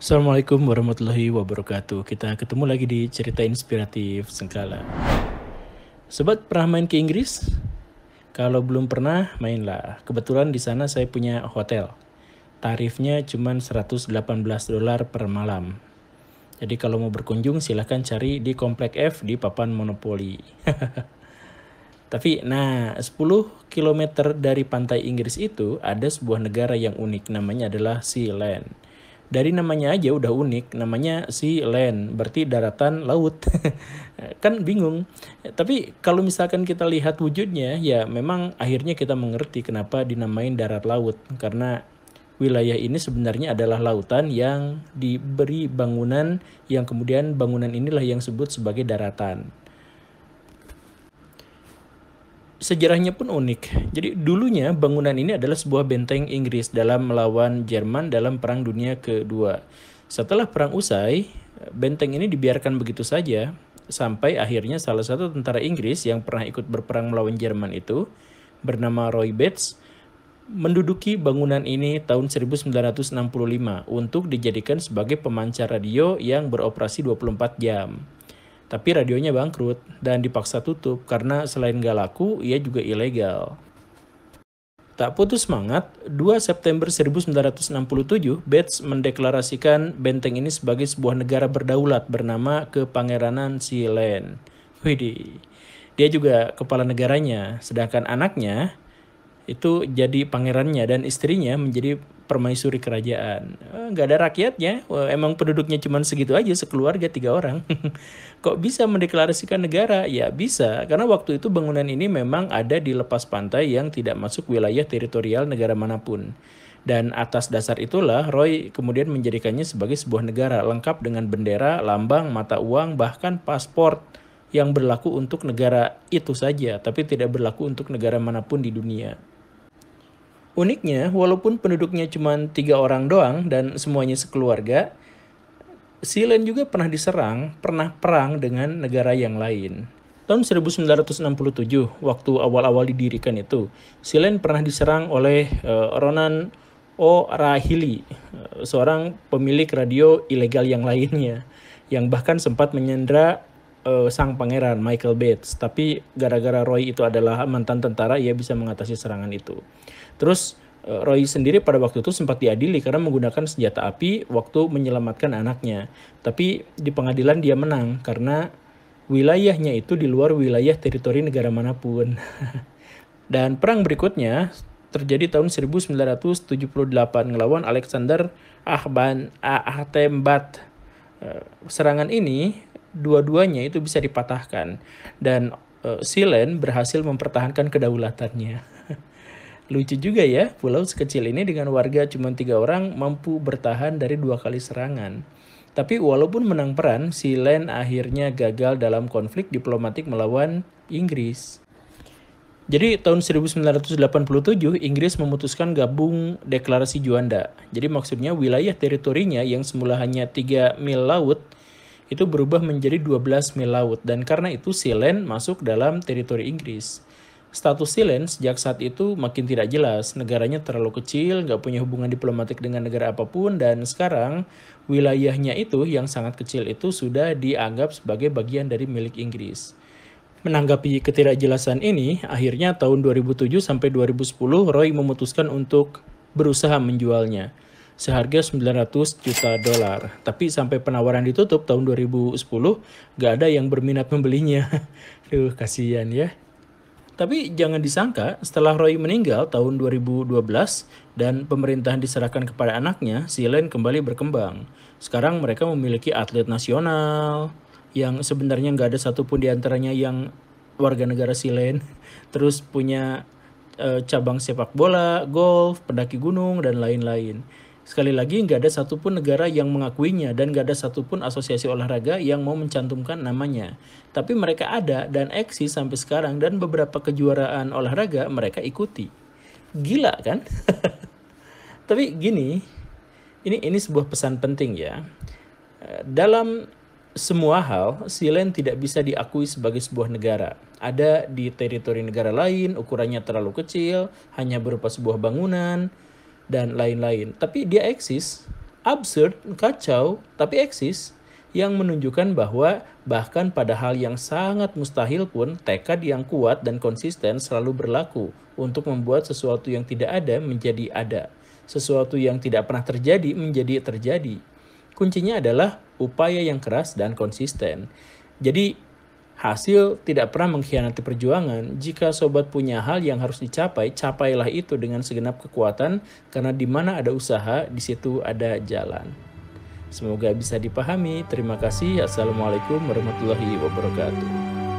Assalamualaikum warahmatullahi wabarakatuh. Kita ketemu lagi di cerita inspiratif Sengkala. Sobat pernah main ke Inggris? Kalau belum pernah, mainlah. Kebetulan di sana saya punya hotel. Tarifnya cuma 118 dolar per malam. Jadi kalau mau berkunjung silahkan cari di Komplek F di Papan Monopoli. Tapi, nah 10 km dari pantai Inggris itu ada sebuah negara yang unik namanya adalah Sealand dari namanya aja udah unik namanya si land berarti daratan laut kan bingung tapi kalau misalkan kita lihat wujudnya ya memang akhirnya kita mengerti kenapa dinamain darat laut karena wilayah ini sebenarnya adalah lautan yang diberi bangunan yang kemudian bangunan inilah yang disebut sebagai daratan sejarahnya pun unik. Jadi dulunya bangunan ini adalah sebuah benteng Inggris dalam melawan Jerman dalam Perang Dunia Kedua. Setelah perang usai, benteng ini dibiarkan begitu saja sampai akhirnya salah satu tentara Inggris yang pernah ikut berperang melawan Jerman itu bernama Roy Bates menduduki bangunan ini tahun 1965 untuk dijadikan sebagai pemancar radio yang beroperasi 24 jam. Tapi radionya bangkrut dan dipaksa tutup karena selain gak laku, ia juga ilegal. Tak putus semangat, 2 September 1967, Bates mendeklarasikan benteng ini sebagai sebuah negara berdaulat bernama Kepangeranan Silen. Widih, dia juga kepala negaranya, sedangkan anaknya itu jadi pangerannya dan istrinya menjadi permaisuri kerajaan. Eh, nggak ada rakyatnya, emang penduduknya cuma segitu aja, sekeluarga tiga orang. Kok bisa mendeklarasikan negara? Ya bisa, karena waktu itu bangunan ini memang ada di lepas pantai yang tidak masuk wilayah teritorial negara manapun. Dan atas dasar itulah Roy kemudian menjadikannya sebagai sebuah negara lengkap dengan bendera, lambang, mata uang, bahkan paspor yang berlaku untuk negara itu saja, tapi tidak berlaku untuk negara manapun di dunia. Uniknya, walaupun penduduknya cuma tiga orang doang dan semuanya sekeluarga, Sealand juga pernah diserang, pernah perang dengan negara yang lain. Tahun 1967, waktu awal-awal didirikan itu, Sealand pernah diserang oleh uh, Ronan O. Rahili, uh, seorang pemilik radio ilegal yang lainnya, yang bahkan sempat menyandra uh, sang pangeran Michael Bates, tapi gara-gara Roy itu adalah mantan tentara ia bisa mengatasi serangan itu. Terus uh, Roy sendiri pada waktu itu sempat diadili karena menggunakan senjata api waktu menyelamatkan anaknya. Tapi di pengadilan dia menang karena wilayahnya itu di luar wilayah teritori negara manapun. Dan perang berikutnya terjadi tahun 1978 ngelawan Alexander Ahban Ahtembat. Eh, serangan ini dua-duanya itu bisa dipatahkan dan uh, Silen berhasil mempertahankan kedaulatannya. Lucu juga ya, pulau sekecil ini dengan warga cuma tiga orang mampu bertahan dari dua kali serangan. Tapi walaupun menang peran, Silen akhirnya gagal dalam konflik diplomatik melawan Inggris. Jadi tahun 1987 Inggris memutuskan gabung deklarasi Juanda. Jadi maksudnya wilayah teritorinya yang semula hanya 3 mil laut itu berubah menjadi 12 mil laut dan karena itu Sealand masuk dalam teritori Inggris. Status Sealand sejak saat itu makin tidak jelas, negaranya terlalu kecil, nggak punya hubungan diplomatik dengan negara apapun, dan sekarang wilayahnya itu yang sangat kecil itu sudah dianggap sebagai bagian dari milik Inggris. Menanggapi ketidakjelasan ini, akhirnya tahun 2007 sampai 2010 Roy memutuskan untuk berusaha menjualnya seharga 900 juta dolar. Tapi sampai penawaran ditutup tahun 2010, gak ada yang berminat membelinya. Duh, kasihan ya. Tapi jangan disangka, setelah Roy meninggal tahun 2012 dan pemerintahan diserahkan kepada anaknya, Silen kembali berkembang. Sekarang mereka memiliki atlet nasional, yang sebenarnya nggak ada satupun diantaranya yang warga negara Silen. Terus punya eh, cabang sepak bola, golf, pendaki gunung, dan lain-lain. Sekali lagi, nggak ada satupun negara yang mengakuinya dan nggak ada satupun asosiasi olahraga yang mau mencantumkan namanya. Tapi mereka ada dan eksis sampai sekarang dan beberapa kejuaraan olahraga mereka ikuti. Gila kan? Tapi gini, ini ini sebuah pesan penting ya. Dalam semua hal, Silen tidak bisa diakui sebagai sebuah negara. Ada di teritori negara lain, ukurannya terlalu kecil, hanya berupa sebuah bangunan, dan lain-lain. Tapi dia eksis, absurd, kacau, tapi eksis yang menunjukkan bahwa bahkan pada hal yang sangat mustahil pun tekad yang kuat dan konsisten selalu berlaku untuk membuat sesuatu yang tidak ada menjadi ada. Sesuatu yang tidak pernah terjadi menjadi terjadi. Kuncinya adalah upaya yang keras dan konsisten. Jadi Hasil tidak pernah mengkhianati perjuangan. Jika sobat punya hal yang harus dicapai, capailah itu dengan segenap kekuatan, karena di mana ada usaha, di situ ada jalan. Semoga bisa dipahami. Terima kasih. Assalamualaikum warahmatullahi wabarakatuh.